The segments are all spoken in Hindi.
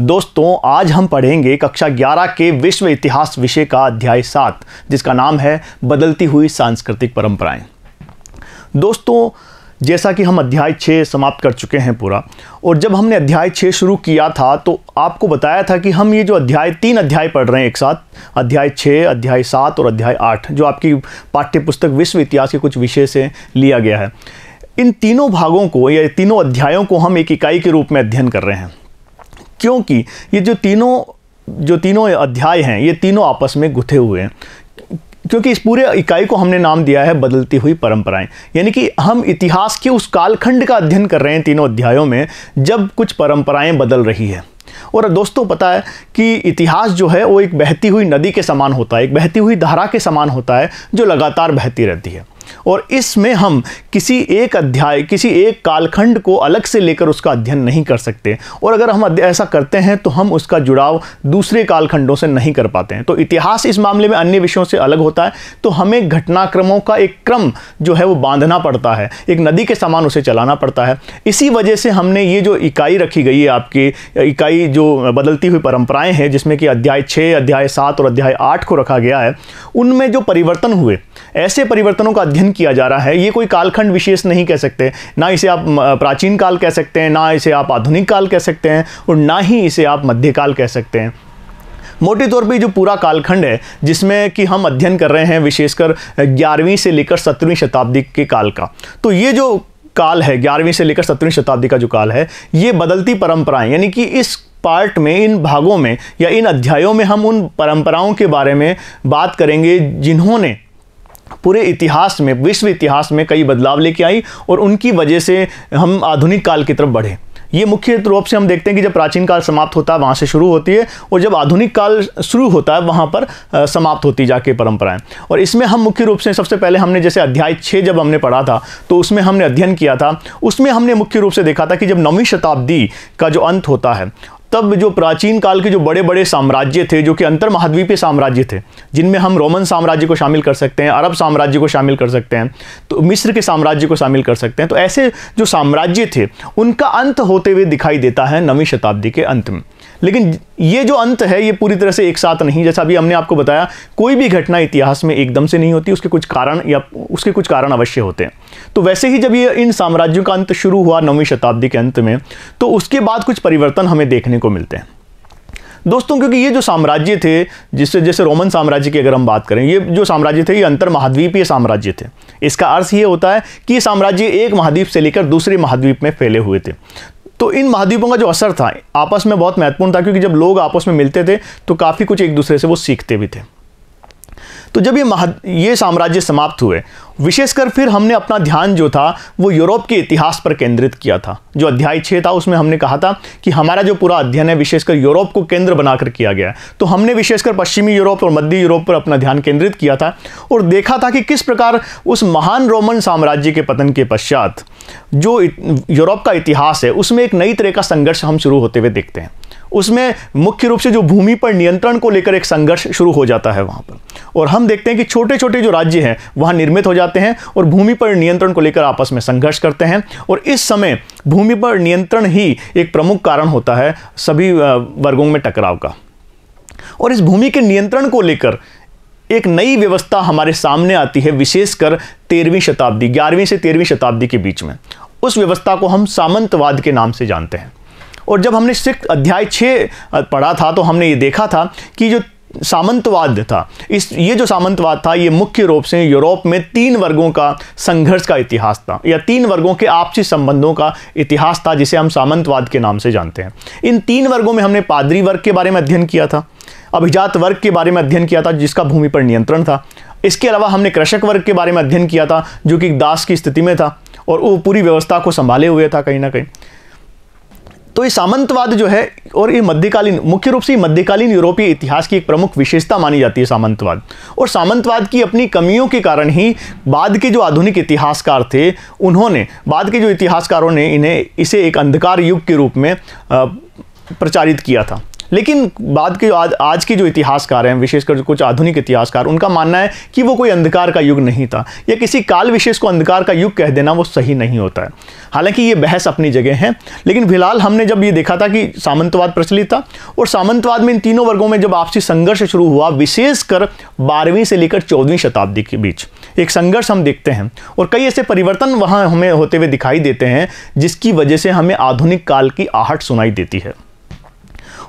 दोस्तों आज हम पढ़ेंगे कक्षा 11 के विश्व इतिहास विषय का अध्याय सात जिसका नाम है बदलती हुई सांस्कृतिक परंपराएं दोस्तों जैसा कि हम अध्याय छः समाप्त कर चुके हैं पूरा और जब हमने अध्याय छः शुरू किया था तो आपको बताया था कि हम ये जो अध्याय तीन अध्याय पढ़ रहे हैं एक साथ अध्याय छः अध्याय सात और अध्याय आठ जो आपकी पाठ्य पुस्तक विश्व इतिहास के कुछ विषय से लिया गया है इन तीनों भागों को या तीनों अध्यायों को हम एक इकाई के रूप में अध्ययन कर रहे हैं क्योंकि ये जो तीनों जो तीनों अध्याय हैं ये तीनों आपस में गुथे हुए हैं क्योंकि इस पूरे इकाई को हमने नाम दिया है बदलती हुई परंपराएं यानी कि हम इतिहास के उस कालखंड का अध्ययन कर रहे हैं तीनों अध्यायों में जब कुछ परंपराएं बदल रही है और दोस्तों पता है कि इतिहास जो है वो एक बहती हुई नदी के समान होता है एक बहती हुई धारा के समान होता है जो लगातार बहती रहती है और इसमें हम किसी एक अध्याय किसी एक कालखंड को अलग से लेकर उसका अध्ययन नहीं कर सकते और अगर हम ऐसा करते हैं तो हम उसका जुड़ाव दूसरे कालखंडों से नहीं कर पाते हैं तो इतिहास इस मामले में अन्य विषयों से अलग होता है तो हमें घटनाक्रमों का एक क्रम जो है वो बांधना पड़ता है एक नदी के समान उसे चलाना पड़ता है इसी वजह से हमने ये जो इकाई रखी गई है आपकी इकाई जो बदलती हुई परंपराएं हैं जिसमें कि अध्याय छः अध्याय सात और अध्याय आठ को रखा गया है उनमें जो परिवर्तन हुए ऐसे परिवर्तनों का अध्ययन किया जा रहा है ये कोई कालखंड विशेष नहीं कह सकते ना इसे आप प्राचीन काल कह सकते हैं ना इसे आप आधुनिक काल कह सकते हैं और ना ही इसे आप मध्यकाल कह सकते हैं मोटे तौर पे जो पूरा कालखंड है जिसमें कि हम अध्ययन कर रहे हैं विशेषकर ग्यारहवीं से लेकर सत्रहवीं शताब्दी के काल का तो ये जो काल है ग्यारहवीं से लेकर सत्रहवीं शताब्दी का जो काल है ये बदलती परंपराएं यानी कि इस पार्ट में इन भागों में या इन अध्यायों में हम उन परंपराओं के बारे में बात करेंगे जिन्होंने पूरे इतिहास में विश्व इतिहास में कई बदलाव लेके आई और उनकी वजह से हम आधुनिक काल की तरफ बढ़े ये मुख्य रूप से हम देखते हैं कि जब प्राचीन काल समाप्त होता है वहाँ से शुरू होती है और जब आधुनिक काल शुरू होता है वहाँ पर समाप्त होती जाके परंपराएं और इसमें हम मुख्य रूप से सबसे पहले हमने जैसे अध्याय छः जब हमने पढ़ा था तो उसमें हमने अध्ययन किया था उसमें हमने मुख्य रूप से देखा था कि जब नौवीं शताब्दी का जो अंत होता है तब जो प्राचीन काल के जो बड़े बड़े साम्राज्य थे जो कि अंतर महाद्वीपीय साम्राज्य थे जिनमें हम रोमन साम्राज्य को शामिल कर सकते हैं अरब साम्राज्य को शामिल कर सकते हैं तो मिस्र के साम्राज्य को शामिल कर सकते हैं तो ऐसे जो साम्राज्य थे उनका अंत होते हुए दिखाई देता है नवीं शताब्दी के अंत में लेकिन ये जो अंत है ये पूरी तरह से एक साथ नहीं जैसा अभी हमने आपको बताया कोई भी घटना इतिहास में एकदम से नहीं होती उसके कुछ कारण या उसके कुछ कारण अवश्य होते हैं तो वैसे ही जब ये इन साम्राज्यों का अंत शुरू हुआ नौवीं शताब्दी के अंत में तो उसके बाद कुछ परिवर्तन हमें देखने को मिलते हैं दोस्तों क्योंकि ये जो साम्राज्य थे जिससे जैसे रोमन साम्राज्य की अगर हम बात करें ये जो साम्राज्य थे ये अंतर महाद्वीपीय साम्राज्य थे इसका अर्थ ये होता है कि ये साम्राज्य एक महाद्वीप से लेकर दूसरे महाद्वीप में फैले हुए थे तो इन महाद्वीपों का जो असर था आपस में बहुत महत्वपूर्ण था क्योंकि जब लोग आपस में मिलते थे तो काफ़ी कुछ एक दूसरे से वो सीखते भी थे तो जब ये महा ये साम्राज्य समाप्त हुए विशेषकर फिर हमने अपना ध्यान जो था वो यूरोप के इतिहास पर केंद्रित किया था जो अध्याय छः था उसमें हमने कहा था कि हमारा जो पूरा अध्ययन है विशेषकर यूरोप को केंद्र बनाकर किया गया तो हमने विशेषकर पश्चिमी यूरोप और मध्य यूरोप पर अपना ध्यान केंद्रित किया था और देखा था कि किस प्रकार उस महान रोमन साम्राज्य के पतन के पश्चात जो यूरोप का इतिहास है उसमें एक नई तरह का संघर्ष हम शुरू होते हुए देखते हैं उसमें मुख्य रूप से जो भूमि पर नियंत्रण को लेकर एक संघर्ष शुरू हो जाता है वहाँ पर और हम देखते हैं कि छोटे छोटे जो राज्य हैं वहाँ निर्मित हो जाते हैं और भूमि पर नियंत्रण को लेकर आपस में संघर्ष करते हैं और इस समय भूमि पर नियंत्रण ही एक प्रमुख कारण होता है सभी वर्गों में टकराव का और इस भूमि के नियंत्रण को लेकर एक नई व्यवस्था हमारे सामने आती है विशेषकर तेरहवीं शताब्दी ग्यारहवीं से तेरहवीं शताब्दी के बीच में उस व्यवस्था को हम सामंतवाद के नाम से जानते हैं और जब हमने सिक्स अध्याय छः पढ़ा था तो हमने ये देखा था कि जो सामंतवाद था इस ये जो सामंतवाद था ये मुख्य रूप से यूरोप में तीन वर्गों का संघर्ष का इतिहास था या तीन वर्गों के आपसी संबंधों का इतिहास था जिसे हम सामंतवाद के नाम से जानते हैं इन तीन वर्गों में हमने पादरी वर्ग के बारे में अध्ययन किया था अभिजात वर्ग के बारे में अध्ययन किया था जिसका भूमि पर नियंत्रण था इसके अलावा हमने कृषक वर्ग के बारे में अध्ययन किया था जो कि दास की स्थिति में था और वो पूरी व्यवस्था को संभाले हुए था कहीं ना कहीं तो ये सामंतवाद जो है और ये मध्यकालीन मुख्य रूप से मध्यकालीन यूरोपीय इतिहास की एक प्रमुख विशेषता मानी जाती है सामंतवाद और सामंतवाद की अपनी कमियों के कारण ही बाद के जो आधुनिक इतिहासकार थे उन्होंने बाद के जो इतिहासकारों ने इन्हें इसे एक अंधकार युग के रूप में प्रचारित किया था लेकिन बाद के आज आज के जो इतिहासकार हैं विशेषकर कुछ आधुनिक इतिहासकार उनका मानना है कि वो कोई अंधकार का युग नहीं था या किसी काल विशेष को अंधकार का युग कह देना वो सही नहीं होता है हालांकि ये बहस अपनी जगह है लेकिन फिलहाल हमने जब ये देखा था कि सामंतवाद प्रचलित था और सामंतवाद में इन तीनों वर्गों में जब आपसी संघर्ष शुरू हुआ विशेषकर बारहवीं से लेकर चौदहवीं शताब्दी के बीच एक संघर्ष हम देखते हैं और कई ऐसे परिवर्तन वहाँ हमें होते हुए दिखाई देते हैं जिसकी वजह से हमें आधुनिक काल की आहट सुनाई देती है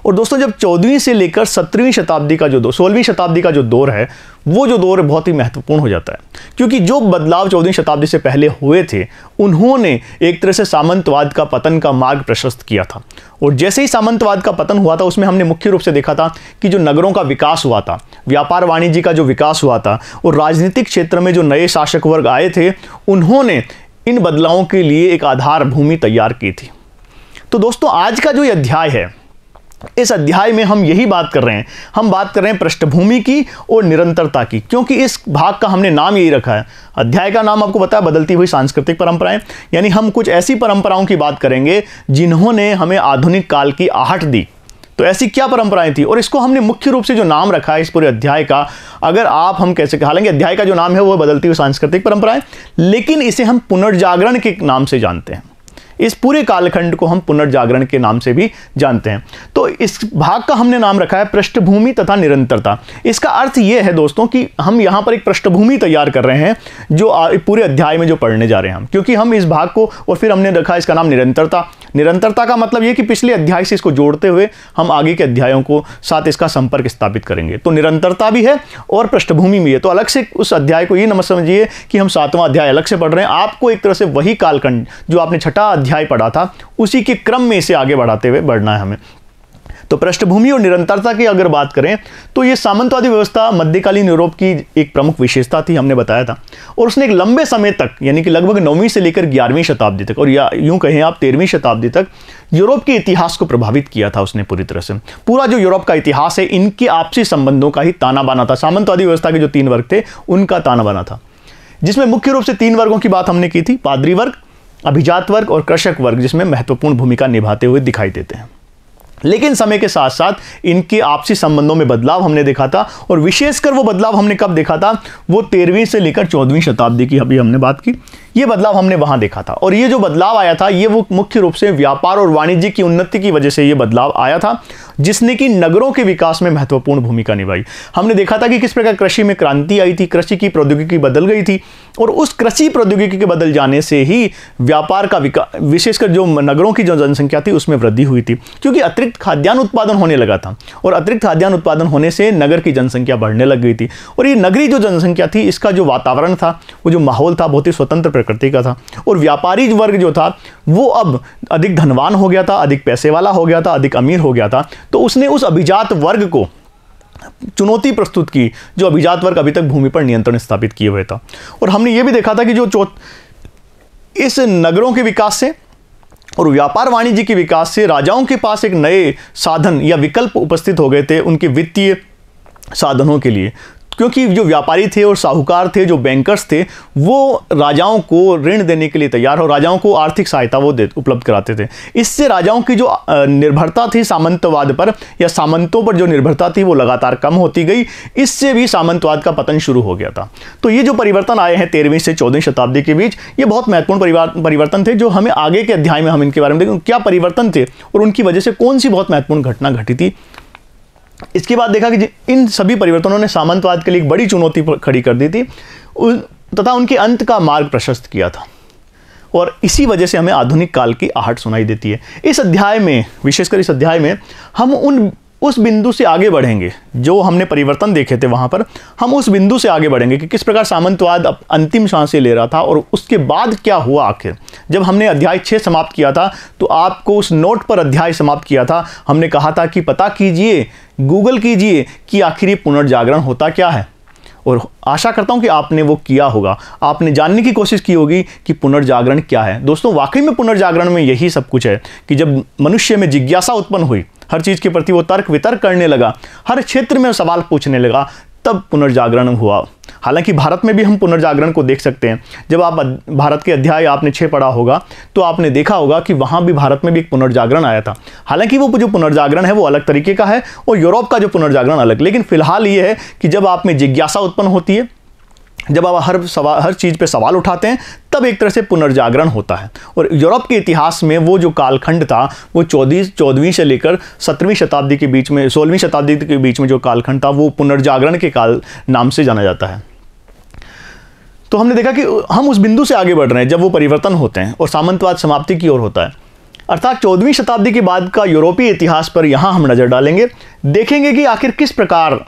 और दोस्तों जब चौदहवीं से लेकर सत्रहवीं शताब्दी का जो दौर सोलहवीं शताब्दी का जो दौर है वो जो दौर बहुत ही महत्वपूर्ण हो जाता है क्योंकि जो बदलाव चौदहवीं शताब्दी से पहले हुए थे उन्होंने एक तरह से सामंतवाद का पतन का मार्ग प्रशस्त किया था और जैसे ही सामंतवाद का पतन हुआ था उसमें हमने मुख्य रूप से देखा था कि जो नगरों का विकास हुआ था व्यापार वाणिज्य का जो विकास हुआ था और राजनीतिक क्षेत्र में जो नए शासक वर्ग आए थे उन्होंने इन बदलावों के लिए एक आधार भूमि तैयार की थी तो दोस्तों आज का जो अध्याय है इस अध्याय में हम यही बात कर रहे हैं हम बात कर रहे हैं पृष्ठभूमि की और निरंतरता की क्योंकि इस भाग का हमने नाम यही रखा है अध्याय का नाम आपको बताया बदलती हुई सांस्कृतिक परंपराएं यानी हम कुछ ऐसी परंपराओं की बात करेंगे जिन्होंने हमें आधुनिक काल की आहट दी तो ऐसी क्या परंपराएं थी और इसको हमने मुख्य रूप से जो नाम रखा है इस पूरे अध्याय का अगर आप हम कैसे हालांकि अध्याय का जो नाम है वह बदलती हुई सांस्कृतिक परंपराएं लेकिन इसे हम पुनर्जागरण के नाम से जानते हैं इस पूरे कालखंड को हम पुनर्जागरण के नाम से भी जानते हैं तो इस भाग का हमने नाम रखा है पृष्ठभूमि तथा निरंतरता इसका अर्थ यह है दोस्तों कि हम यहाँ पर एक पृष्ठभूमि तैयार कर रहे हैं जो पूरे अध्याय में जो पढ़ने जा रहे हैं हम क्योंकि हम इस भाग को और फिर हमने रखा इसका नाम निरंतरता निरंतरता का मतलब ये कि पिछले अध्याय से इसको जोड़ते हुए हम आगे के अध्यायों को साथ इसका संपर्क स्थापित करेंगे तो निरंतरता भी है और पृष्ठभूमि भी है तो अलग से उस अध्याय को ये नमस्त समझिए कि हम सातवां अध्याय अलग से पढ़ रहे हैं आपको एक तरह से वही कालखंड जो आपने छठा अध्याय पढ़ा था उसी के क्रम में इसे आगे बढ़ाते हुए बढ़ना है हमें तो पृष्ठभूमि और निरंतरता की अगर बात करें तो यह सामंतवादी व्यवस्था मध्यकालीन यूरोप की एक प्रमुख विशेषता थी हमने बताया था और उसने एक लंबे समय तक यानी कि लगभग नौवीं से लेकर ग्यारहवीं शताब्दी तक और या यूं कहें आप तेरहवीं शताब्दी तक यूरोप के इतिहास को प्रभावित किया था उसने पूरी तरह से पूरा जो यूरोप का इतिहास है इनके आपसी संबंधों का ही ताना बाना था सामंतवादी व्यवस्था के जो तीन वर्ग थे उनका ताना बाना था जिसमें मुख्य रूप से तीन वर्गों की बात हमने की थी पादरी वर्ग अभिजात वर्ग और कृषक वर्ग जिसमें महत्वपूर्ण भूमिका निभाते हुए दिखाई देते हैं लेकिन समय के साथ साथ इनके आपसी संबंधों में बदलाव हमने देखा था और विशेषकर वो बदलाव हमने कब देखा था वो तेरहवीं से लेकर चौदहवीं शताब्दी की अभी हमने बात की ये बदलाव हमने वहां देखा था और ये जो बदलाव आया था ये वो मुख्य रूप से व्यापार और वाणिज्य की उन्नति की वजह से ये बदलाव आया था जिसने कि नगरों के विकास में महत्वपूर्ण भूमिका निभाई हमने देखा था कि किस प्रकार कृषि में क्रांति आई थी कृषि की प्रौद्योगिकी बदल गई थी और उस कृषि प्रौद्योगिकी के बदल जाने से ही व्यापार का विकास विशेषकर जो नगरों की जो जनसंख्या थी उसमें वृद्धि हुई थी क्योंकि अतिरिक्त खाद्यान्न उत्पादन होने लगा था और अतिरिक्त खाद्यान्न उत्पादन होने से नगर की जनसंख्या बढ़ने लग गई थी और ये नगरी जो जनसंख्या थी इसका जो वातावरण था वो जो माहौल था बहुत ही स्वतंत्र प्रकृति का था और व्यापारी वर्ग जो था वो अब अधिक धनवान हो गया था अधिक पैसे वाला हो गया था अधिक अमीर हो गया था तो उसने उस अभिजात वर्ग को चुनौती प्रस्तुत की जो अभिजात वर्ग अभी तक भूमि पर नियंत्रण स्थापित किए हुए था और हमने ये भी देखा था कि जो इस नगरों के विकास से और व्यापार वाणिज्य के विकास से राजाओं के पास एक नए साधन या विकल्प उपस्थित हो गए थे उनके वित्तीय साधनों के लिए क्योंकि जो व्यापारी थे और साहूकार थे जो बैंकर्स थे वो राजाओं को ऋण देने के लिए तैयार हो राजाओं को आर्थिक सहायता वो उपलब्ध कराते थे इससे राजाओं की जो निर्भरता थी सामंतवाद पर या सामंतों पर जो निर्भरता थी वो लगातार कम होती गई इससे भी सामंतवाद का पतन शुरू हो गया था तो ये जो परिवर्तन आए हैं तेरहवीं से चौदहवीं शताब्दी के बीच ये बहुत महत्वपूर्ण परिवर्तन थे जो हमें आगे के अध्याय में हम इनके बारे में देखें क्या परिवर्तन थे और उनकी वजह से कौन सी बहुत महत्वपूर्ण घटना घटी थी इसके बाद देखा कि इन सभी परिवर्तनों ने सामंतवाद के लिए एक बड़ी चुनौती खड़ी कर दी थी तथा उनके अंत का मार्ग प्रशस्त किया था और इसी वजह से हमें आधुनिक काल की आहट सुनाई देती है इस अध्याय में विशेषकर इस अध्याय में हम उन उस बिंदु से आगे बढ़ेंगे जो हमने परिवर्तन देखे थे वहां पर हम उस बिंदु से आगे बढ़ेंगे कि किस प्रकार सामंतवाद अंतिम सांसें ले रहा था और उसके बाद क्या हुआ आखिर जब हमने अध्याय छः समाप्त किया था तो आपको उस नोट पर अध्याय समाप्त किया था हमने कहा था कि पता कीजिए गूगल कीजिए कि आखिर ये पुनर्जागरण होता क्या है और आशा करता हूँ कि आपने वो किया होगा आपने जानने की कोशिश की होगी कि पुनर्जागरण क्या है दोस्तों वाकई में पुनर्जागरण में यही सब कुछ है कि जब मनुष्य में जिज्ञासा उत्पन्न हुई हर चीज़ के प्रति वो तर्क वितर्क करने लगा हर क्षेत्र में सवाल पूछने लगा तब पुनर्जागरण हुआ हालांकि भारत में भी हम पुनर्जागरण को देख सकते हैं जब आप भारत के अध्याय आपने छः पढ़ा होगा तो आपने देखा होगा कि वहाँ भी भारत में भी एक पुनर्जागरण आया था हालांकि वो जो पुनर्जागरण है वो अलग तरीके का है और यूरोप का जो पुनर्जागरण अलग लेकिन फिलहाल ये है कि जब आप में जिज्ञासा उत्पन्न होती है जब आप हर सवाल हर चीज़ पे सवाल उठाते हैं तब एक तरह से पुनर्जागरण होता है और यूरोप के इतिहास में वो जो कालखंड था वो चौदह चौदहवीं से लेकर सत्रहवीं शताब्दी के बीच में सोलहवीं शताब्दी के बीच में जो कालखंड था वो पुनर्जागरण के काल नाम से जाना जाता है तो हमने देखा कि हम उस बिंदु से आगे बढ़ रहे हैं जब वो परिवर्तन होते हैं और सामंतवाद समाप्ति की ओर होता है अर्थात चौदहवीं शताब्दी के बाद का यूरोपीय इतिहास पर यहाँ हम नज़र डालेंगे देखेंगे कि आखिर किस प्रकार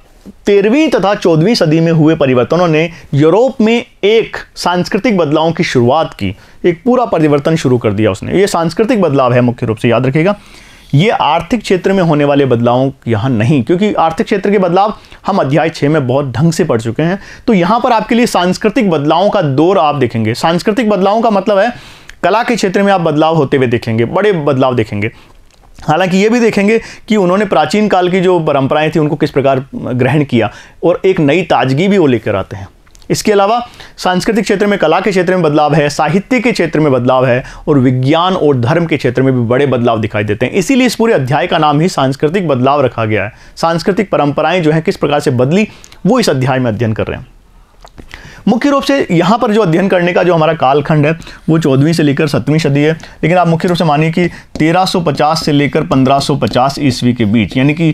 तेरहवीं तथा चौदहवीं सदी में हुए परिवर्तनों ने यूरोप में एक सांस्कृतिक बदलाव की शुरुआत की एक पूरा परिवर्तन शुरू कर दिया उसने ये सांस्कृतिक बदलाव है मुख्य रूप से याद रखिएगा ये आर्थिक क्षेत्र में होने वाले बदलाव यहाँ नहीं क्योंकि आर्थिक क्षेत्र के बदलाव हम अध्याय छः में बहुत ढंग से पढ़ चुके हैं तो यहाँ पर आपके लिए सांस्कृतिक बदलावों का दौर आप देखेंगे सांस्कृतिक बदलावों का मतलब है कला के क्षेत्र में आप बदलाव होते हुए देखेंगे बड़े बदलाव देखेंगे हालांकि ये भी देखेंगे कि उन्होंने प्राचीन काल की जो परंपराएं थी उनको किस प्रकार ग्रहण किया और एक नई ताजगी भी वो लेकर आते हैं इसके अलावा सांस्कृतिक क्षेत्र में कला के क्षेत्र में बदलाव है साहित्य के क्षेत्र में बदलाव है और विज्ञान और धर्म के क्षेत्र में भी बड़े बदलाव दिखाई देते हैं इसीलिए इस पूरे अध्याय का नाम ही सांस्कृतिक बदलाव रखा गया है सांस्कृतिक परंपराएं जो है किस प्रकार से बदली वो इस अध्याय में अध्ययन कर रहे हैं मुख्य रूप से यहाँ पर जो अध्ययन करने का जो हमारा कालखंड है वो चौदहवीं से लेकर सतवीं सदी है लेकिन आप मुख्य रूप से मानिए कि 1350 से लेकर 1550 ईस्वी के बीच यानी कि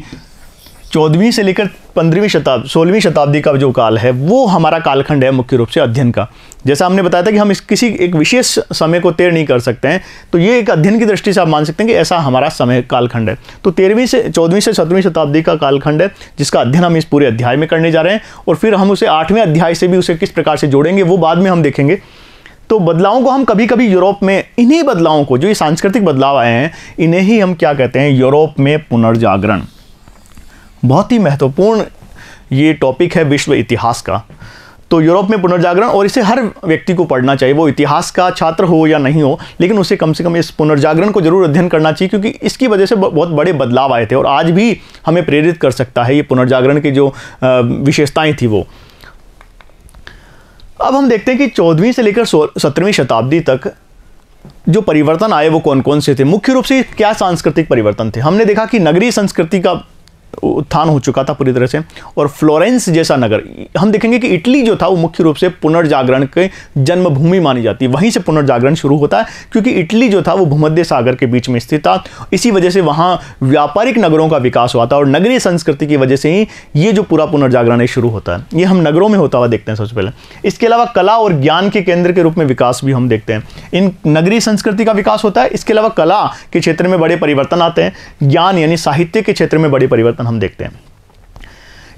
चौदहवीं से लेकर पंद्रहवीं शताब्दी सोलहवीं शताब्दी का जो काल है वो हमारा कालखंड है मुख्य रूप से अध्ययन का जैसा हमने बताया था कि हम इस किसी एक विशेष समय को तेर नहीं कर सकते हैं तो ये एक अध्ययन की दृष्टि से आप मान सकते हैं कि ऐसा हमारा समय कालखंड है तो तेरहवीं से चौदहवीं से सत्रहवीं शताब्दी का कालखंड है जिसका अध्ययन हम इस पूरे अध्याय में करने जा रहे हैं और फिर हम उसे आठवें अध्याय से भी उसे किस प्रकार से जोड़ेंगे वो बाद में हम देखेंगे तो बदलावों को हम कभी कभी यूरोप में इन्हीं बदलावों को जो ये सांस्कृतिक बदलाव आए हैं इन्हें ही हम क्या कहते हैं यूरोप में पुनर्जागरण बहुत ही महत्वपूर्ण ये टॉपिक है विश्व इतिहास का तो यूरोप में पुनर्जागरण और इसे हर व्यक्ति को पढ़ना चाहिए वो इतिहास का छात्र हो या नहीं हो लेकिन उसे कम से कम इस पुनर्जागरण को जरूर अध्ययन करना चाहिए क्योंकि इसकी वजह से बहुत बड़े बदलाव आए थे और आज भी हमें प्रेरित कर सकता है ये पुनर्जागरण की जो विशेषताएँ थी वो अब हम देखते हैं कि चौदहवीं से लेकर सत्रहवीं शताब्दी तक जो परिवर्तन आए वो कौन कौन से थे मुख्य रूप से क्या सांस्कृतिक परिवर्तन थे हमने देखा कि नगरीय संस्कृति का उत्थान हो चुका था पूरी तरह से और फ्लोरेंस जैसा नगर हम देखेंगे कि इटली जो था वो मुख्य रूप से पुनर्जागरण के जन्मभूमि मानी जाती है वहीं से पुनर्जागरण शुरू होता है क्योंकि इटली जो था वो भूमध्य सागर के बीच में स्थित था इसी वजह से वहाँ व्यापारिक नगरों का विकास हुआ था और नगरीय संस्कृति की वजह से ही ये जो पूरा पुनर्जागरण है शुरू होता है ये हम नगरों में होता हुआ देखते हैं सबसे पहले इसके अलावा कला और ज्ञान के केंद्र के रूप में विकास भी हम देखते हैं इन नगरीय संस्कृति का विकास होता है इसके अलावा कला के क्षेत्र में बड़े परिवर्तन आते हैं ज्ञान यानी साहित्य के क्षेत्र में बड़े परिवर्तन हम हम देखते हैं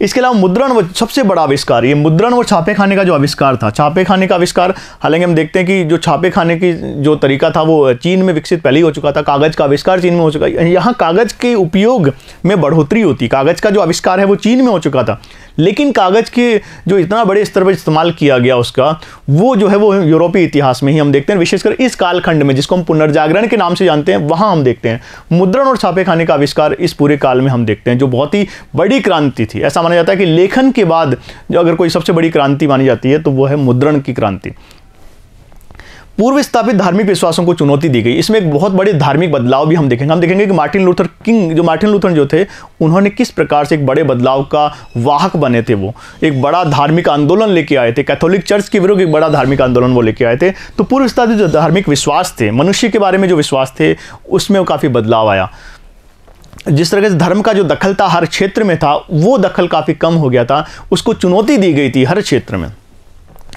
इसके अलावा मुद्रण व सबसे बड़ा आविष्कार ये मुद्रण व छापे खाने का जो आविष्कार था छापे खाने का आविष्कार हालांकि हम देखते हैं कि जो छापे खाने की जो तरीका था वो चीन में विकसित पहले ही हो चुका था कागज़ का आविष्कार चीन में हो चुका है यहाँ कागज़ के उपयोग में बढ़ोतरी होती कागज़ का जो आविष्कार है वो चीन में हो चुका था लेकिन कागज़ के जो इतना बड़े स्तर पर इस्तेमाल किया गया उसका वो जो है वो यूरोपीय इतिहास में ही हम देखते हैं विशेषकर इस कालखंड में जिसको हम पुनर्जागरण के नाम से जानते हैं वहां हम देखते हैं मुद्रण और खाने का आविष्कार इस पूरे काल में हम देखते हैं जो बहुत ही बड़ी क्रांति थी ऐसा माना जाता है कि लेखन के बाद जो अगर कोई सबसे बड़ी क्रांति मानी जाती है तो वह है मुद्रण की क्रांति पूर्व स्थापित धार्मिक विश्वासों को चुनौती दी गई इसमें एक बहुत बड़े धार्मिक बदलाव भी हम देखेंगे हम देखेंगे कि मार्टिन लूथर किंग जो मार्टिन लूथर जो थे उन्होंने किस प्रकार से एक बड़े बदलाव का वाहक बने थे वो एक बड़ा धार्मिक आंदोलन लेके आए थे कैथोलिक चर्च के विरुद्ध एक बड़ा धार्मिक आंदोलन वो लेके आए थे तो पूर्व स्थापित जो धार्मिक विश्वास थे मनुष्य के बारे में जो विश्वास थे उसमें काफ़ी बदलाव आया जिस तरह से धर्म का जो दखल था हर क्षेत्र में था वो दखल काफ़ी कम हो गया था उसको चुनौती दी गई थी हर क्षेत्र में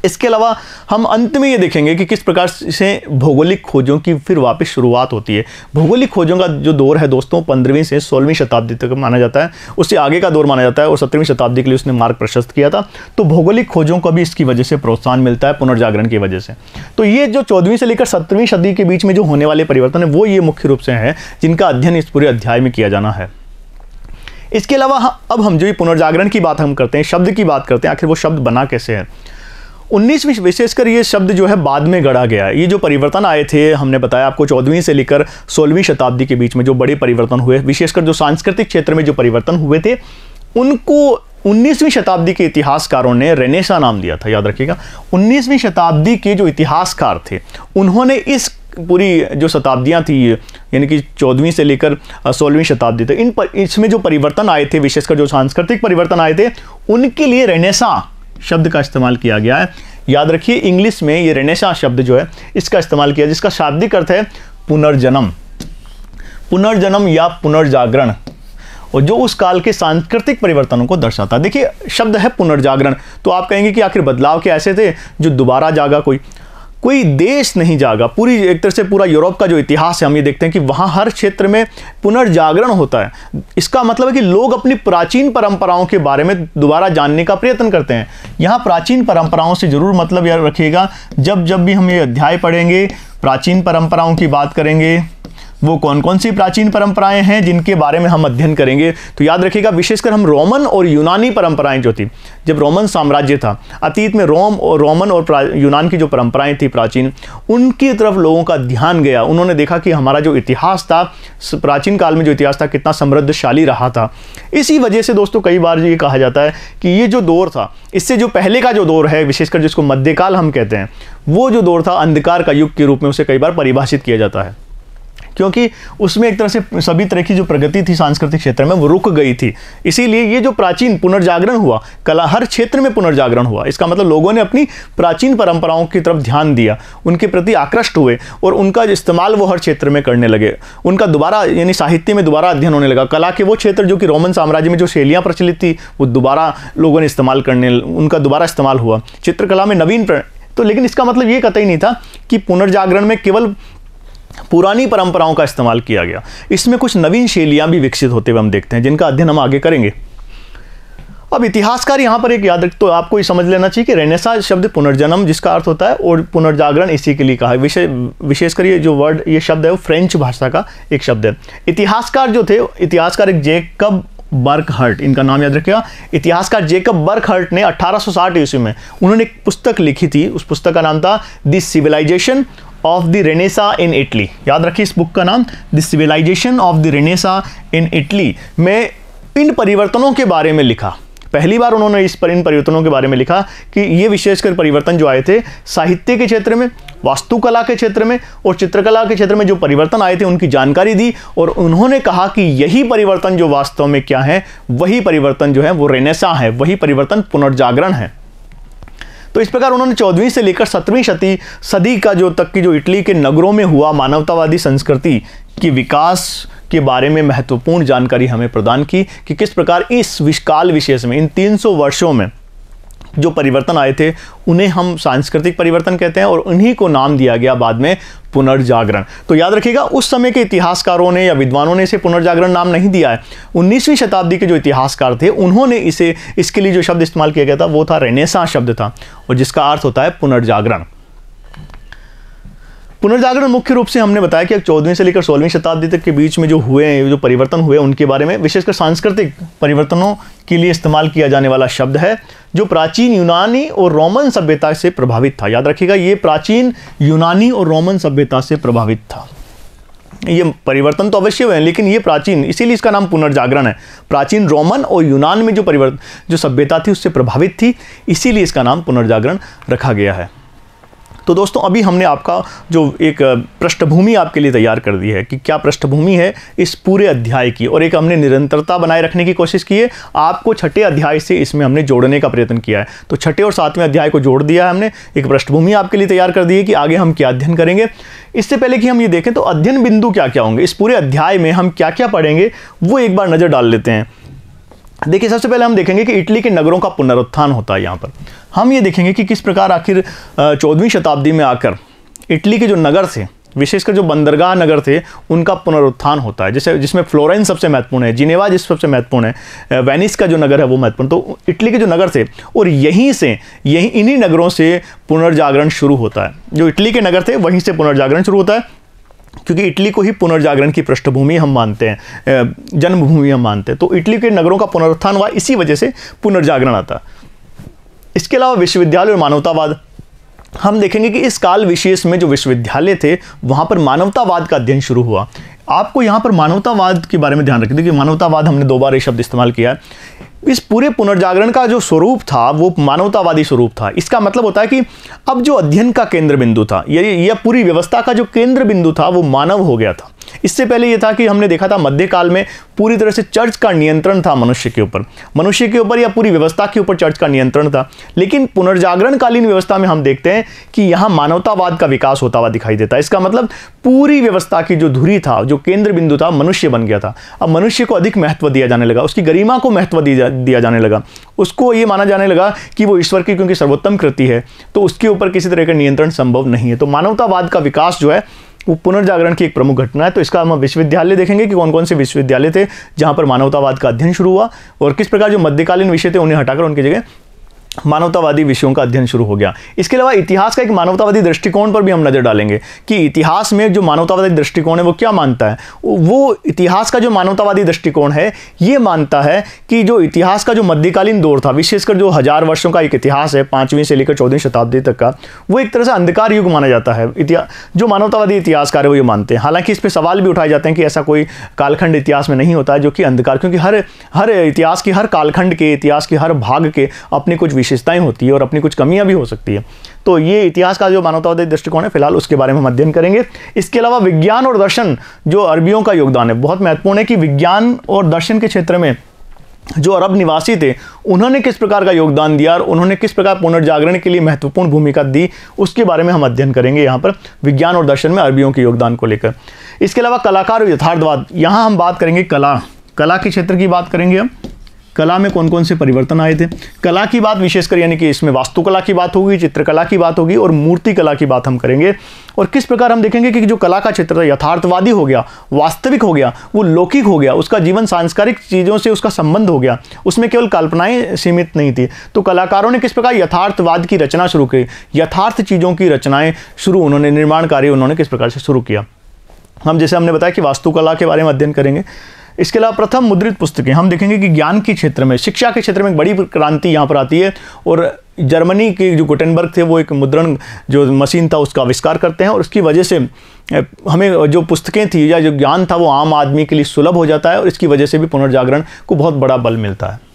इसके अलावा हम अंत में ये देखेंगे कि किस प्रकार से भौगोलिक खोजों की फिर वापस शुरुआत होती है भौगोलिक खोजों का जो दौर है दोस्तों पंद्रहवीं से सोलहवीं शताब्दी तक माना जाता है उससे आगे का दौर माना जाता है और सत्रहवीं शताब्दी के लिए उसने मार्ग प्रशस्त किया था तो भौगोलिक खोजों को भी इसकी वजह से प्रोत्साहन मिलता है पुनर्जागरण की वजह से तो ये जो चौदहवीं से लेकर सत्रहवीं सदी के बीच में जो होने वाले परिवर्तन है वो ये मुख्य रूप से हैं जिनका अध्ययन इस पूरे अध्याय में किया जाना है इसके अलावा अब हम जो पुनर्जागरण की बात हम करते हैं शब्द की बात करते हैं आखिर वो शब्द बना कैसे है उन्नीसवीं विशेषकर ये शब्द जो है बाद में गढ़ा गया ये जो परिवर्तन आए थे हमने बताया आपको चौदहवीं से लेकर सोलहवीं शताब्दी के बीच में जो बड़े परिवर्तन हुए विशेषकर जो सांस्कृतिक क्षेत्र में जो परिवर्तन हुए थे उनको 19वीं शताब्दी के इतिहासकारों ने रेनेसा नाम दिया था याद रखिएगा 19वीं शताब्दी के जो इतिहासकार थे उन्होंने इस पूरी जो शताब्दियाँ थी यानी कि चौदहवीं से लेकर सोलहवीं शताब्दी तक इन पर इसमें जो परिवर्तन आए थे विशेषकर जो सांस्कृतिक परिवर्तन आए थे उनके लिए रेनेसा शब्द का इस्तेमाल किया गया है याद रखिए इंग्लिश में ये रेनेसा शब्द जो है इसका इस्तेमाल किया जिसका शाब्दिक अर्थ है पुनर्जन्म पुनर्जन्म या पुनर्जागरण और जो उस काल के सांस्कृतिक परिवर्तनों को दर्शाता है देखिए शब्द है पुनर्जागरण तो आप कहेंगे कि आखिर बदलाव के ऐसे थे जो दोबारा जागा कोई कोई देश नहीं जागा पूरी एक तरह से पूरा यूरोप का जो इतिहास है हम ये देखते हैं कि वहाँ हर क्षेत्र में पुनर्जागरण होता है इसका मतलब है कि लोग अपनी प्राचीन परंपराओं के बारे में दोबारा जानने का प्रयत्न करते हैं यहाँ प्राचीन परंपराओं से जरूर मतलब यह रखिएगा जब जब भी हम ये अध्याय पढ़ेंगे प्राचीन परंपराओं की बात करेंगे वो कौन कौन सी प्राचीन परंपराएं हैं जिनके बारे में हम अध्ययन करेंगे तो याद रखिएगा विशेषकर हम रोमन और यूनानी परंपराएं जो थी जब रोमन साम्राज्य था अतीत में रोम और रोमन और यूनान की जो परंपराएं थी प्राचीन उनकी तरफ लोगों का ध्यान गया उन्होंने देखा कि हमारा जो इतिहास था प्राचीन काल में जो इतिहास था कितना समृद्धशाली रहा था इसी वजह से दोस्तों कई बार ये कहा जाता है कि ये जो दौर था इससे जो पहले का जो दौर है विशेषकर जिसको मध्यकाल हम कहते हैं वो जो दौर था अंधकार का युग के रूप में उसे कई बार परिभाषित किया जाता है क्योंकि उसमें एक तरह से सभी तरह की जो प्रगति थी सांस्कृतिक क्षेत्र में वो रुक गई थी इसीलिए ये जो प्राचीन पुनर्जागरण हुआ कला हर क्षेत्र में पुनर्जागरण हुआ इसका मतलब लोगों ने अपनी प्राचीन परंपराओं की तरफ ध्यान दिया उनके प्रति आकृष्ट हुए और उनका इस्तेमाल वो हर क्षेत्र में करने लगे उनका दोबारा यानी साहित्य में दोबारा अध्ययन होने लगा कला के वो क्षेत्र जो कि रोमन साम्राज्य में जो शैलियाँ प्रचलित थी वो दोबारा लोगों ने इस्तेमाल करने उनका दोबारा इस्तेमाल हुआ चित्रकला में नवीन तो लेकिन इसका मतलब ये कतई नहीं था कि पुनर्जागरण में केवल पुरानी परंपराओं का इस्तेमाल किया गया इसमें कुछ नवीन शैलियां भी विकसित होते हुए हम देखते हैं जिनका अध्ययन हम आगे करेंगे अब इतिहासकार यहाँ पर एक याद रख तो आपको ये समझ लेना चाहिए कि रेनेसा शब्द पुनर्जन्म जिसका अर्थ होता है और पुनर्जागरण इसी के लिए कहा है विशे, विशेषकर ये जो वर्ड ये शब्द है वो फ्रेंच भाषा का एक शब्द है इतिहासकार जो थे इतिहासकार एक जेकब बर्क हर्ट इनका नाम याद रखिएगा इतिहासकार जेकब बर्क हर्ट ने 1860 ईस्वी में उन्होंने एक पुस्तक लिखी थी उस पुस्तक का नाम था this civilization of the Renaissance in Italy याद रखिए इस बुक का नाम the civilization of the Renaissance in Italy में इन परिवर्तनों के बारे में लिखा पहली बार उन्होंने इस पर इन परिवर्तनों के बारे में लिखा कि ये विशेषकर परिवर्तन जो आए थे साहित्य के क्षेत्र में वास्तुकला के क्षेत्र में और चित्रकला के क्षेत्र में जो परिवर्तन आए थे उनकी जानकारी दी और उन्होंने कहा कि यही परिवर्तन जो वास्तव में क्या है वही परिवर्तन जो है वो रेनेसा है वही परिवर्तन पुनर्जागरण है तो इस प्रकार उन्होंने चौदहवीं से लेकर सत्रहवीं शती सदी का जो तक की जो इटली के नगरों में हुआ मानवतावादी संस्कृति के विकास के बारे में महत्वपूर्ण जानकारी हमें प्रदान की कि किस प्रकार इस काल विशेष में इन 300 वर्षों में जो परिवर्तन आए थे उन्हें हम सांस्कृतिक परिवर्तन कहते हैं और उन्हीं को नाम दिया गया बाद में पुनर्जागरण तो याद रखिएगा उस समय के इतिहासकारों ने या विद्वानों ने इसे पुनर्जागरण नाम नहीं दिया है उन्नीसवीं शताब्दी के जो इतिहासकार थे उन्होंने इसे इसके लिए जो शब्द इस्तेमाल किया गया था वो था रेनेसा शब्द था और जिसका अर्थ होता है पुनर्जागरण पुनर्जागरण मुख्य रूप से हमने बताया कि चौदहवीं से लेकर सोलहवीं शताब्दी तक के बीच में जो हुए हैं जो परिवर्तन हुए उनके बारे में विशेषकर सांस्कृतिक परिवर्तनों के लिए इस्तेमाल किया जाने वाला शब्द है जो प्राचीन यूनानी और रोमन सभ्यता से प्रभावित था याद रखिएगा ये प्राचीन यूनानी और रोमन सभ्यता से प्रभावित था ये परिवर्तन तो अवश्य हुए हैं लेकिन ये प्राचीन इसीलिए इसका नाम पुनर्जागरण है प्राचीन रोमन और यूनान में जो परिवर्तन जो सभ्यता थी उससे प्रभावित थी इसीलिए इसका नाम पुनर्जागरण रखा गया है तो दोस्तों अभी हमने आपका जो एक पृष्ठभूमि आपके लिए तैयार कर दी है कि क्या पृष्ठभूमि है इस पूरे अध्याय की और एक हमने निरंतरता बनाए रखने की कोशिश की है आपको छठे अध्याय से इसमें हमने जोड़ने का प्रयत्न किया है तो छठे और सातवें अध्याय को जोड़ दिया है हमने एक पृष्ठभूमि आपके लिए तैयार कर दी है कि आगे हम क्या अध्ययन करेंगे इससे पहले कि हम ये देखें तो अध्ययन बिंदु क्या क्या होंगे इस पूरे अध्याय में हम क्या क्या पढ़ेंगे वो एक बार नज़र डाल लेते हैं देखिए सबसे पहले हम देखेंगे कि इटली के नगरों का पुनरुत्थान होता है यहाँ पर हम ये देखेंगे कि किस प्रकार आखिर चौदहवीं शताब्दी में आकर इटली के जो नगर थे विशेषकर जो बंदरगाह नगर थे उनका पुनरुत्थान होता है जैसे जिसमें फ्लोरेंस सबसे महत्वपूर्ण है जिनेवा जिस सबसे महत्वपूर्ण है वेनिस का जो नगर है वो महत्वपूर्ण तो इटली के जो नगर थे और यहीं से यहीं इन्हीं नगरों से पुनर्जागरण शुरू होता है जो इटली के नगर थे वहीं से पुनर्जागरण शुरू होता है क्योंकि इटली को ही पुनर्जागरण की पृष्ठभूमि हम मानते हैं जन्मभूमि हम मानते हैं तो इटली के नगरों का पुनरुत्थान हुआ इसी वजह से पुनर्जागरण आता इसके अलावा विश्वविद्यालय और मानवतावाद हम देखेंगे कि इस काल विशेष में जो विश्वविद्यालय थे वहाँ पर मानवतावाद का अध्ययन शुरू हुआ आपको यहाँ पर मानवतावाद के बारे में ध्यान रखें देखिए मानवतावाद हमने दो बार ये शब्द इस्तेमाल किया है इस पूरे पुनर्जागरण का जो स्वरूप था वो मानवतावादी स्वरूप था इसका मतलब होता है कि अब जो अध्ययन का केंद्र बिंदु था ये यह पूरी व्यवस्था का जो केंद्र बिंदु था वो मानव हो गया था इससे पहले ये था कि हमने देखा था मध्यकाल में पूरी तरह से चर्च का नियंत्रण था मनुष्य के ऊपर मनुष्य के ऊपर या पूरी व्यवस्था के ऊपर चर्च का नियंत्रण था लेकिन पुनर्जागरणकालीन व्यवस्था में हम देखते हैं कि यहाँ मानवतावाद का विकास होता हुआ दिखाई देता है इसका मतलब पूरी व्यवस्था की जो धुरी था जो केंद्र बिंदु था मनुष्य बन गया था अब मनुष्य को अधिक महत्व दिया जाने लगा उसकी गरिमा को महत्व दिया जाने लगा उसको ये माना जाने लगा कि वो ईश्वर की क्योंकि सर्वोत्तम कृति है तो उसके ऊपर किसी तरह का नियंत्रण संभव नहीं है तो मानवतावाद का विकास जो है वो पुनर्जागरण की एक प्रमुख घटना है तो इसका हम विश्वविद्यालय देखेंगे कि कौन कौन से विश्वविद्यालय थे जहां पर मानवतावाद का अध्ययन शुरू हुआ और किस प्रकार जो मध्यकालीन विषय थे उन्हें हटाकर उनकी जगह मानवतावादी विषयों का अध्ययन शुरू हो गया इसके अलावा इतिहास का एक मानवतावादी दृष्टिकोण पर भी हम नज़र डालेंगे कि इतिहास में जो मानवतावादी दृष्टिकोण है वो क्या मानता है वो इतिहास का जो मानवतावादी दृष्टिकोण है ये मानता है कि जो इतिहास का जो मध्यकालीन दौर था विशेषकर जो हज़ार वर्षों का एक इतिहास है पाँचवीं से लेकर चौदहवीं शताब्दी तक का वो एक तरह से अंधकार युग माना जाता है जो मानवतावादी इतिहासकार है वो ये मानते हैं हालांकि इस पर सवाल भी उठाए जाते हैं कि ऐसा कोई कालखंड इतिहास में नहीं होता है जो कि अंधकार क्योंकि हर हर इतिहास की हर कालखंड के इतिहास के हर भाग के अपने कुछ विशेषताएं होती है और अपनी कुछ कमियां भी हो सकती है तो ये इतिहास का जो मानवतावादी दृष्टिकोण है फिलहाल उसके बारे में हम अध्ययन करेंगे इसके अलावा विज्ञान और दर्शन जो अरबियों का योगदान है बहुत महत्वपूर्ण है कि विज्ञान और दर्शन के क्षेत्र में जो अरब निवासी थे उन्होंने किस प्रकार का योगदान दिया और उन्होंने किस प्रकार पुनर्जागरण के लिए महत्वपूर्ण भूमिका दी उसके बारे में हम अध्ययन करेंगे यहाँ पर विज्ञान और दर्शन में अरबियों के योगदान को लेकर इसके अलावा कलाकार और यथार्थवाद यहाँ हम बात करेंगे कला कला के क्षेत्र की बात करेंगे हम कला में कौन कौन से परिवर्तन आए थे कला की बात विशेषकर यानी कि इसमें वास्तुकला की बात होगी चित्रकला की बात होगी और मूर्ति कला की बात हम करेंगे और किस प्रकार हम देखेंगे कि जो कला का क्षेत्र था यथार्थवादी हो गया वास्तविक हो गया वो लौकिक हो गया उसका जीवन सांस्कारिक चीज़ों से उसका संबंध हो गया उसमें केवल कल्पनाएं सीमित नहीं थी तो कलाकारों ने किस प्रकार यथार्थवाद की रचना शुरू की यथार्थ चीज़ों की रचनाएं शुरू उन्होंने निर्माण कार्य उन्होंने किस प्रकार से शुरू किया हम जैसे हमने बताया कि वास्तुकला के बारे में अध्ययन करेंगे इसके अलावा प्रथम मुद्रित पुस्तकें हम देखेंगे कि ज्ञान के क्षेत्र में शिक्षा के क्षेत्र में एक बड़ी क्रांति यहाँ पर आती है और जर्मनी के जो गुटेनबर्ग थे वो एक मुद्रण जो मशीन था उसका आविष्कार करते हैं और उसकी वजह से हमें जो पुस्तकें थी या जो ज्ञान था वो आम आदमी के लिए सुलभ हो जाता है और इसकी वजह से भी पुनर्जागरण को बहुत बड़ा बल मिलता है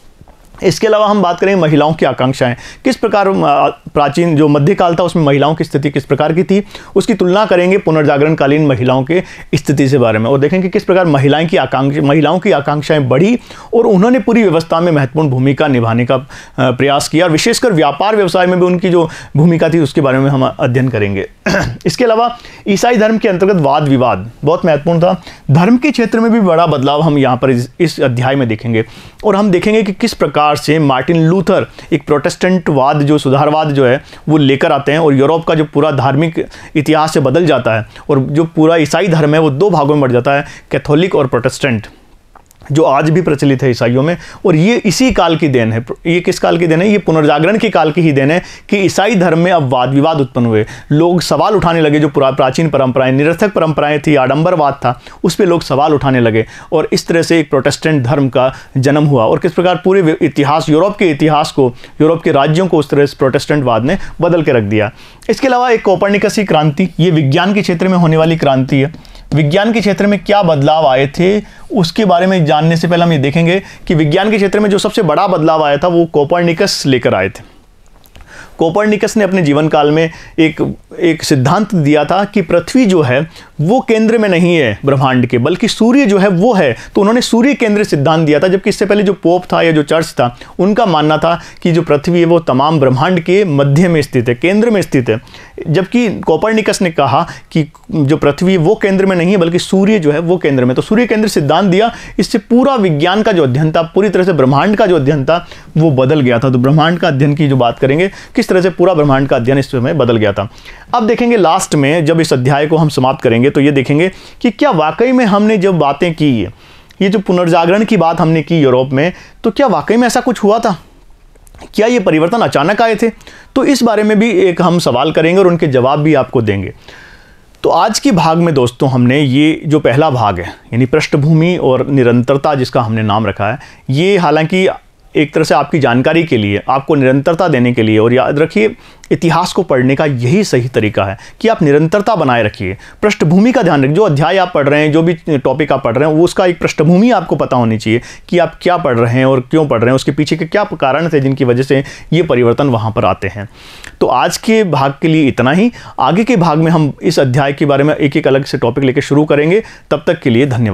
इसके अलावा हम बात करें महिलाओं की आकांक्षाएं किस प्रकार प्राचीन जो मध्यकाल था उसमें महिलाओं की स्थिति किस प्रकार की थी उसकी तुलना करेंगे पुनर्जागरणकालीन महिलाओं के स्थिति से बारे में और देखेंगे किस प्रकार महिलाएं की आकांक्षा महिलाओं की आकांक्षाएं बढ़ी और उन्होंने पूरी व्यवस्था में महत्वपूर्ण भूमिका निभाने का प्रयास किया और विशेषकर व्यापार व्यवसाय में भी उनकी जो भूमिका थी उसके बारे में हम अध्ययन करेंगे इसके अलावा ईसाई धर्म के अंतर्गत वाद विवाद बहुत महत्वपूर्ण था धर्म के क्षेत्र में भी बड़ा बदलाव हम यहाँ पर इस अध्याय में देखेंगे और हम देखेंगे कि किस प्रकार विचार से मार्टिन लूथर एक प्रोटेस्टेंटवाद जो सुधारवाद जो है वो लेकर आते हैं और यूरोप का जो पूरा धार्मिक इतिहास से बदल जाता है और जो पूरा ईसाई धर्म है वो दो भागों में बढ़ जाता है कैथोलिक और प्रोटेस्टेंट जो आज भी प्रचलित है ईसाइयों में और ये इसी काल की देन है ये किस काल की देन है ये पुनर्जागरण की काल की ही देन है कि ईसाई धर्म में अब वाद विवाद उत्पन्न हुए लोग सवाल उठाने लगे जो प्राचीन परंपराएं निरर्थक परंपराएं थी आडंबरवाद था उस पर लोग सवाल उठाने लगे और इस तरह से एक प्रोटेस्टेंट धर्म का जन्म हुआ और किस प्रकार पूरे इतिहास यूरोप के इतिहास को यूरोप के राज्यों को उस तरह से प्रोटेस्टेंटवाद ने बदल के रख दिया इसके अलावा एक कोपरनिकसी क्रांति ये विज्ञान के क्षेत्र में होने वाली क्रांति है विज्ञान के क्षेत्र में क्या बदलाव आए थे उसके बारे में जानने से पहले हम ये देखेंगे कि विज्ञान के क्षेत्र में जो सबसे बड़ा बदलाव आया था वो कोपरनिकस लेकर आए थे कोपरनिकस ने अपने जीवन काल में एक एक सिद्धांत दिया था कि पृथ्वी जो है वो केंद्र में नहीं है ब्रह्मांड के बल्कि सूर्य जो है वो है तो उन्होंने सूर्य केंद्र सिद्धांत दिया था जबकि इससे पहले जो पोप था या जो चर्च था उनका मानना था कि जो पृथ्वी है वो तमाम ब्रह्मांड के मध्य में स्थित है केंद्र में स्थित है जबकि कॉपरनिकस ने कहा कि जो पृथ्वी वो केंद्र में नहीं है बल्कि सूर्य जो है वो केंद्र में तो सूर्य केंद्र सिद्धांत दिया इससे पूरा विज्ञान का जो अध्ययन था पूरी तरह से ब्रह्मांड का जो अध्ययन था वो बदल गया था तो ब्रह्मांड का अध्ययन की जो बात करेंगे किस तरह से पूरा ब्रह्मांड का अध्ययन इस समय बदल गया था अब देखेंगे लास्ट में जब इस अध्याय को हम समाप्त करेंगे करेंगे तो ये देखेंगे कि क्या वाकई में हमने जब बातें की है ये जो पुनर्जागरण की बात हमने की यूरोप में तो क्या वाकई में ऐसा कुछ हुआ था क्या ये परिवर्तन अचानक आए थे तो इस बारे में भी एक हम सवाल करेंगे और उनके जवाब भी आपको देंगे तो आज के भाग में दोस्तों हमने ये जो पहला भाग है यानी पृष्ठभूमि और निरंतरता जिसका हमने नाम रखा है ये हालांकि एक तरह से आपकी जानकारी के लिए आपको निरंतरता देने के लिए और याद रखिए इतिहास को पढ़ने का यही सही तरीका है कि आप निरंतरता बनाए रखिए पृष्ठभूमि का ध्यान रखिए जो अध्याय आप पढ़ रहे हैं जो भी टॉपिक आप पढ़ रहे हैं वो उसका एक पृष्ठभूमि आपको पता होनी चाहिए कि आप क्या पढ़ रहे हैं और क्यों पढ़ रहे हैं उसके पीछे के क्या कारण थे जिनकी वजह से ये परिवर्तन वहाँ पर आते हैं तो आज के भाग के लिए इतना ही आगे के भाग में हम इस अध्याय के बारे में एक एक अलग से टॉपिक लेकर शुरू करेंगे तब तक के लिए धन्यवाद